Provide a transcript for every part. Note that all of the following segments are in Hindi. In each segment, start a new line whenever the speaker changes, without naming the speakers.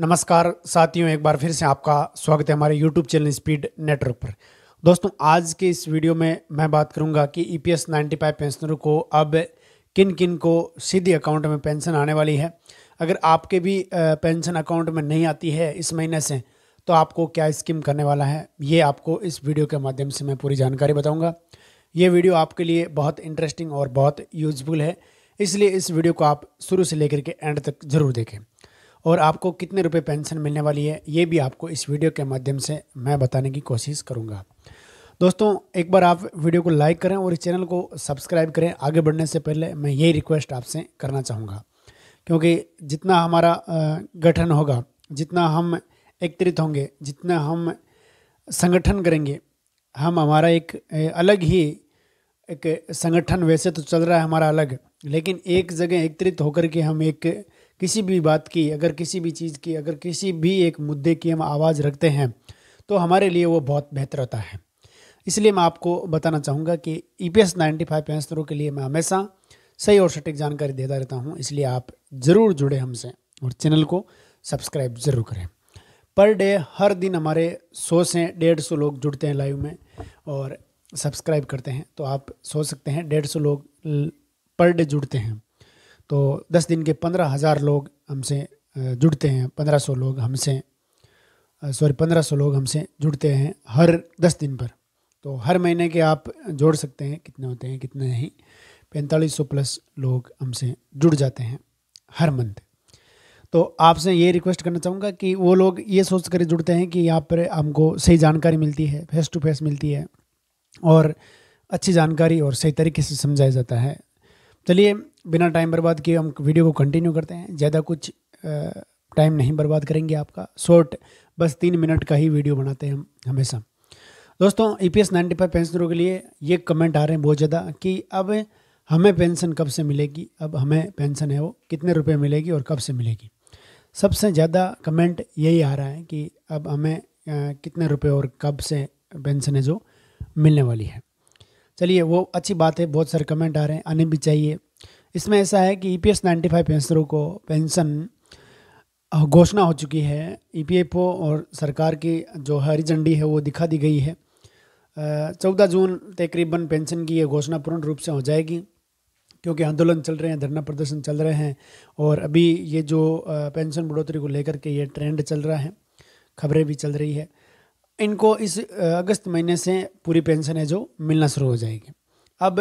नमस्कार साथियों एक बार फिर से आपका स्वागत है हमारे YouTube चैनल स्पीड नेटवर्क पर दोस्तों आज के इस वीडियो में मैं बात करूंगा कि E e P S ninety five पेंशनरों को अब किन किन को सीधी अकाउंट में पेंशन आने वाली है अगर आपके भी पेंशन अकाउंट में नहीं आती है इस महीने से तो आपको क्या स्कीम करने वाला है ये आपको इस वीडियो के माध्यम से मैं पूरी जानकारी बताऊँगा ये वीडियो आपके लिए बहुत इंटरेस्टिंग और बहुत यूजफुल है इसलिए इस वीडियो को आप शुरू से लेकर के एंड तक ज़रूर देखें और आपको कितने रुपए पेंशन मिलने वाली है ये भी आपको इस वीडियो के माध्यम से मैं बताने की कोशिश करूँगा दोस्तों एक बार आप वीडियो को लाइक करें और इस चैनल को सब्सक्राइब करें आगे बढ़ने से पहले मैं यही रिक्वेस्ट आपसे करना चाहूँगा क्योंकि जितना हमारा गठन होगा जितना हम एकत्रित होंगे जितना हम संगठन करेंगे हम हमारा एक अलग ही एक संगठन वैसे तो चल रहा है हमारा अलग लेकिन एक जगह एकत्रित होकर के हम एक किसी भी बात की अगर किसी भी चीज़ की अगर किसी भी एक मुद्दे की हम आवाज़ रखते हैं तो हमारे लिए वो बहुत बेहतर होता है इसलिए मैं आपको बताना चाहूँगा कि E P S ninety five पेंसरों के लिए मैं हमेशा सही और सटीक जानकारी देता रहता हूँ इसलिए आप ज़रूर जुड़े हमसे और चैनल को सब्सक्राइब ज़रूर करें पर डे हर दिन हमारे सौ से डेढ़ सौ लोग जुड़ते हैं लाइव में और सब्सक्राइब करते हैं तो आप सोच सकते हैं डेढ़ सौ लोग पर डे जुड़ते हैं तो दस दिन के पंद्रह हज़ार लोग हमसे जुड़ते हैं पंद्रह सौ लोग हमसे सॉरी पंद्रह सौ लोग हमसे जुड़ते हैं हर दस दिन पर तो हर महीने के आप जोड़ सकते हैं कितने होते हैं कितने नहीं पैंतालीस सौ प्लस लोग हमसे जुड़ जाते हैं हर मंथ तो आपसे ये रिक्वेस्ट करना चाहूँगा कि वो लोग ये सोच कर जुड़ते हैं कि यहाँ पर हमको सही जानकारी मिलती है फेस टू फेस मिलती है और अच्छी जानकारी और सही तरीके से समझाया जाता है चलिए बिना टाइम बर्बाद किए हम वीडियो को कंटिन्यू करते हैं ज़्यादा कुछ टाइम नहीं बर्बाद करेंगे आपका शॉर्ट बस तीन मिनट का ही वीडियो बनाते हैं हम हमेशा दोस्तों E P S ninety five पेंशनरों के लिए ये कमेंट आ रहे हैं बहुत ज़्यादा कि अब हमें पेंशन कब से मिलेगी अब हमें पेंशन है वो कितने रुपए मिलेगी और कब से मिलेगी सबसे ज़्यादा कमेंट यही आ रहा है कि अब हमें कितने रुपए और कब से पेंशन है जो मिलने वाली है चलिए वो अच्छी बात है बहुत सारे कमेंट आ रहे हैं आने भी चाहिए इसमें ऐसा है कि E P S ninety five पेंशनरों को पेंशन घोषणा हो चुकी है ई पी एफ ओ और सरकार की जो हरी झंडी है वो दिखा दी गई है चौदह जून तकरीबन पेंशन की ये घोषणा पूर्ण रूप से हो जाएगी क्योंकि आंदोलन चल रहे हैं धरना प्रदर्शन चल रहे हैं और अभी ये जो पेंशन बढ़ोतरी को लेकर के ये ट्रेंड चल रहा है खबरें भी चल रही है इनको इस अगस्त महीने से पूरी पेंशन है जो मिलना शुरू हो जाएगी अब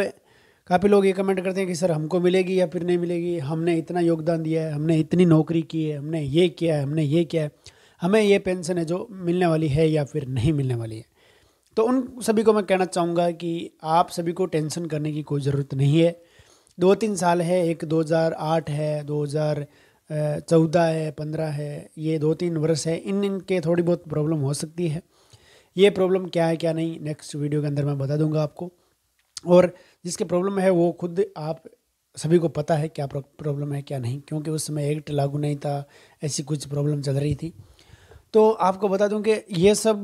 काफ़ी लोग ये कमेंट करते हैं कि सर हमको मिलेगी या फिर नहीं मिलेगी हमने इतना योगदान दिया है हमने इतनी नौकरी की है हमने ये किया है हमने ये किया है हमें ये पेंशन है जो मिलने वाली है या फिर नहीं मिलने वाली है तो उन सभी को मैं कहना चाहूँगा कि आप सभी को टेंशन करने की कोई ज़रूरत नहीं है दो तीन साल है एक 2008 है 2014 है पंद्रह है ये दो तीन वर्ष है इन इनके थोड़ी बहुत प्रॉब्लम हो सकती है ये प्रॉब्लम क्या है क्या नहीं नेक्स्ट वीडियो के अंदर मैं बता दूंगा आपको और जिसके प्रॉब्लम है वो खुद आप सभी को पता है क्या प्रॉब्लम है क्या नहीं क्योंकि उस समय एक्ट लागू नहीं था ऐसी कुछ प्रॉब्लम चल रही थी तो आपको बता दूं कि ये सब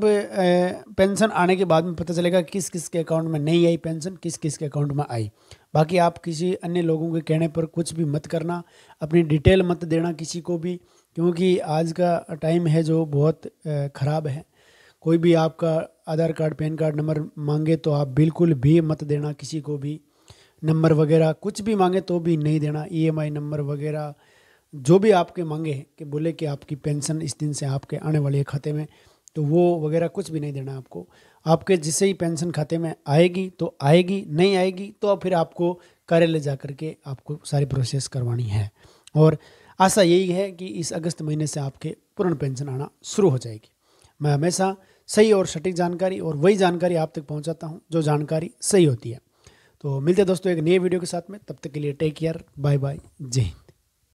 पेंशन आने के बाद में पता चलेगा किस किस के अकाउंट में नहीं आई पेंशन किस किस के अकाउंट में आई बाकी आप किसी अन्य लोगों के कहने पर कुछ भी मत करना अपनी डिटेल मत देना किसी को भी क्योंकि आज का टाइम है जो बहुत ख़राब है कोई भी आपका Aadhaar card PAN card number मांगे तो आप बिल्कुल भी मत देना किसी को भी नंबर वगैरह कुछ भी मांगे तो भी नहीं देना ईएमआई e नंबर वगैरह जो भी आपके मांगे कि बोले कि आपकी पेंशन इस दिन से आपके आने वाले खाते में तो वो वगैरह कुछ भी नहीं देना आपको आपके जिससे ही पेंशन खाते में आएगी तो आएगी नहीं आएगी तो फिर आपको कार्यालय जा कर के आपको सारी प्रोसेस करवानी है और आशा यही है कि इस अगस्त महीने से आपके पूर्ण पेंशन आना शुरू हो जाएगी मैं हमेशा सही और सटीक जानकारी और वही जानकारी आप तक पहुंचाता हूं जो जानकारी सही होती है तो मिलते दोस्तों एक नए वीडियो के साथ में तब तक के लिए टेक केयर बाय बाय जय हिंद